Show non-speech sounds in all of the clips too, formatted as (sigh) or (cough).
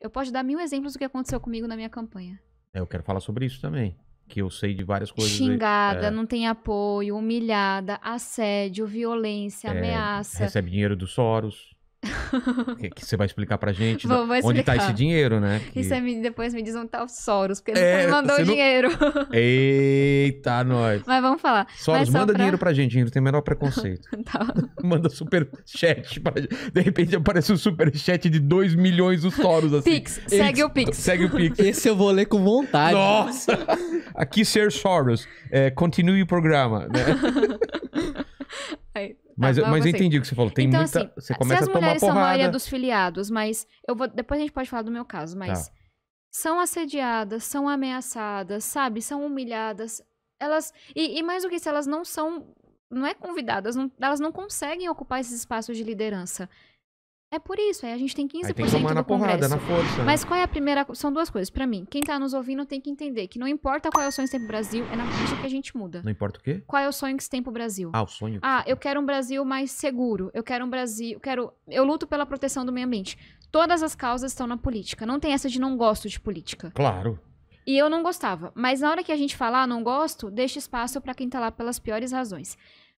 Eu posso dar mil exemplos do que aconteceu comigo na minha campanha. É, eu quero falar sobre isso também. Que eu sei de várias coisas. Xingada, é. não tem apoio, humilhada, assédio, violência, é, ameaça. Recebe dinheiro do Soros que, você vai explicar pra gente vou, vou onde tá esse dinheiro, né? Que... E você depois me diz onde tá o Soros, porque é, ele mandou o dinheiro. Eita, nós. Mas vamos falar. Soros, manda pra... dinheiro pra gente, dinheiro tem o menor preconceito. (laughs) tá. manda super chat pra gente. De repente aparece um super chat de 2 milhões o Soros, assim. Pix, Ex... segue o Pix. Segue o Pix. Esse eu vou ler com vontade. Nossa! Aqui, Ser Soros, é, continue o programa, né? (laughs) Aí mas, tá, mas eu assim, entendi o que você falou. Tem então, muita. Assim, você começa se as a mulheres tomar são a maioria dos filiados, mas eu vou. Depois a gente pode falar do meu caso, tá. mas tá. são assediadas, são ameaçadas, sabe? São humilhadas. Elas. E, e mais do que isso, elas não são. Não é convidadas, não, elas não conseguem ocupar esses espaços de liderança. É por isso, aí a gente tem 15% aí tem que tomar do na porrada, Congresso. na força. Né? Mas qual é a primeira... São duas coisas, para mim. Quem tá nos ouvindo tem que entender que não importa qual é o sonho que você tem pro Brasil, é na política que a gente muda. Não importa o quê? Qual é o sonho que você tem pro Brasil. Ah, o sonho. Ah, eu quero um Brasil mais seguro. Eu quero um Brasil... Eu quero... Eu luto pela proteção do meio ambiente. Todas as causas estão na política. Não tem essa de não gosto de política. Claro. E eu não gostava. Mas na hora que a gente falar ah, não gosto, deixa espaço para quem tá lá pelas piores razões.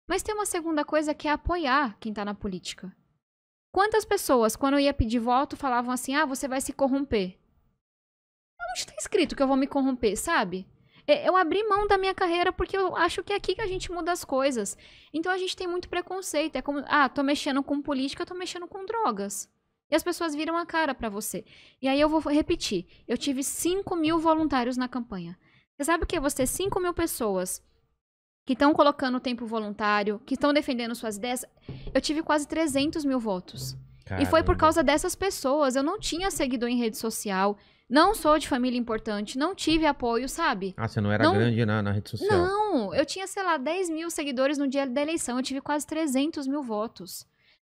Mas tem uma segunda coisa que é apoiar quem tá na política. Quantas pessoas, quando eu ia pedir voto, falavam assim: ah, você vai se corromper? Não está escrito que eu vou me corromper, sabe? É, eu abri mão da minha carreira porque eu acho que é aqui que a gente muda as coisas. Então a gente tem muito preconceito. É como, ah, tô mexendo com política, tô mexendo com drogas. E as pessoas viram a cara para você. E aí eu vou repetir: eu tive 5 mil voluntários na campanha. Você sabe o que é você 5 mil pessoas que estão colocando tempo voluntário, que estão defendendo suas ideias. Eu tive quase 300 mil votos. Caramba. E foi por causa dessas pessoas. Eu não tinha seguidor em rede social. Não sou de família importante, não tive apoio, sabe? Ah, você não era não... grande na, na, rede social? Não, eu tinha, sei lá, 10 mil seguidores no dia da eleição, eu tive quase 300 mil votos.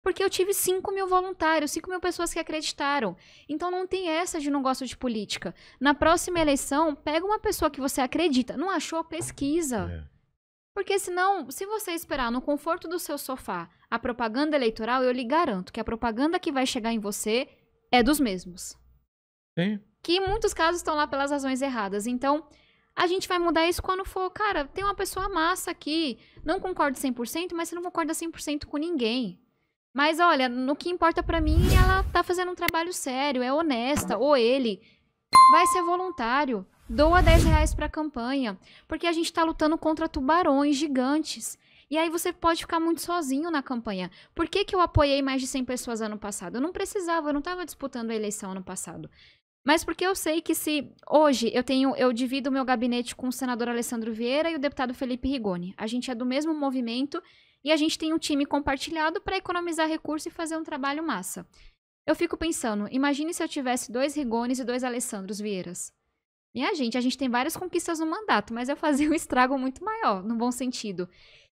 Porque eu tive 5 mil voluntários, 5 mil pessoas que acreditaram. Então não tem essa de não gosto de política. Na próxima eleição, pega uma pessoa que você acredita. Não achou? Pesquisa. É. Porque senão, se você esperar no conforto do seu sofá a propaganda eleitoral, eu lhe garanto que a propaganda que vai chegar em você é dos mesmos. Sim. Que em muitos casos estão lá pelas razões erradas. Então, a gente vai mudar isso quando for, cara, tem uma pessoa massa aqui, não concordo 100%, mas você não concorda 100% com ninguém. Mas olha, no que importa para mim, ela tá fazendo um trabalho sério, é honesta, ou ele vai ser voluntário. Doa 10 reais para a campanha, porque a gente está lutando contra tubarões gigantes. E aí você pode ficar muito sozinho na campanha. Por que, que eu apoiei mais de 100 pessoas ano passado? Eu não precisava, eu não estava disputando a eleição ano passado. Mas porque eu sei que se hoje eu tenho, eu divido o meu gabinete com o senador Alessandro Vieira e o deputado Felipe Rigoni. A gente é do mesmo movimento e a gente tem um time compartilhado para economizar recurso e fazer um trabalho massa. Eu fico pensando, imagine se eu tivesse dois Rigones e dois Alessandros Vieiras. Minha gente, a gente tem várias conquistas no mandato, mas eu fazia um estrago muito maior, no bom sentido.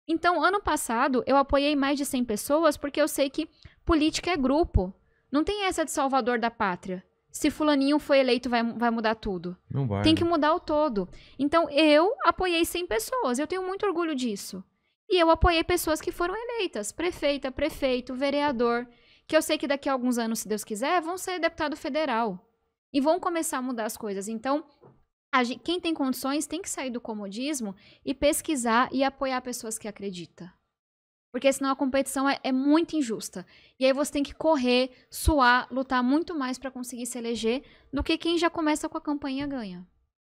Então, ano passado, eu apoiei mais de 100 pessoas porque eu sei que política é grupo. Não tem essa de salvador da pátria. Se fulaninho foi eleito, vai, vai mudar tudo. Não vai. Tem que né? mudar o todo. Então, eu apoiei 100 pessoas. Eu tenho muito orgulho disso. E eu apoiei pessoas que foram eleitas. Prefeita, prefeito, vereador. Que eu sei que daqui a alguns anos, se Deus quiser, vão ser deputado federal e vão começar a mudar as coisas. Então, gente, quem tem condições tem que sair do comodismo e pesquisar e apoiar pessoas que acreditam. Porque senão a competição é, é, muito injusta. E aí você tem que correr, suar, lutar muito mais para conseguir se eleger do que quem já começa com a campanha ganha.